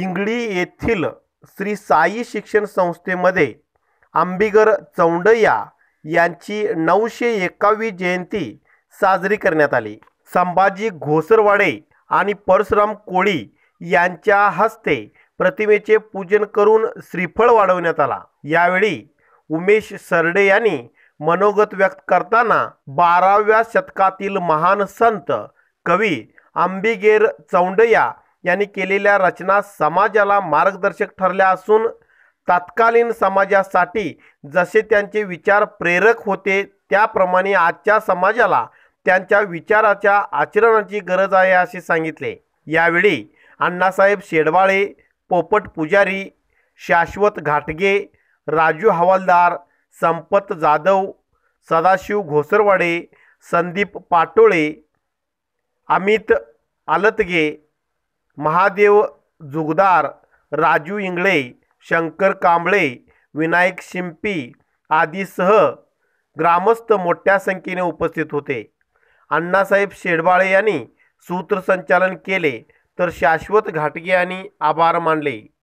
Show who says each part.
Speaker 1: इंगळी येथील श्री साई शिक्षण संस्थेमध्ये आंबिगर चौंडया यांची नऊशे एकावी जयंती साजरी करण्यात आली संभाजी घोसरवाडे आणि परशुराम कोळी यांच्या हस्ते प्रतिमेचे पूजन करून श्रीफळ वाढवण्यात आला यावेळी उमेश सरडे यांनी मनोगत व्यक्त करताना बाराव्या शतकातील महान संत कवी आंबिगेर चौंडया यांनी केलेल्या रचना समाजाला मार्गदर्शक ठरल्या असून तत्कालीन समाजासाठी जसे त्यांचे विचार प्रेरक होते त्याप्रमाणे आजच्या समाजाला त्यांच्या विचाराच्या आचरणाची गरज आहे असे सांगितले यावेळी अण्णासाहेब शेडवाळे पोपट पुजारी शाश्वत घाटगे राजू हवालदार संपत जाधव सदाशिव घोसरवाडे संदीप पाटोळे अमित आलतगे महादेव जुगदार राजू इंगळे शंकर कांबळे विनायक शिंपी आदीसह ग्रामस्थ मोठ्या संख्येने उपस्थित होते अण्णासाहेब शेडबाळे यांनी सूत्रसंचालन केले तर शाश्वत घाटगे यांनी आभार मानले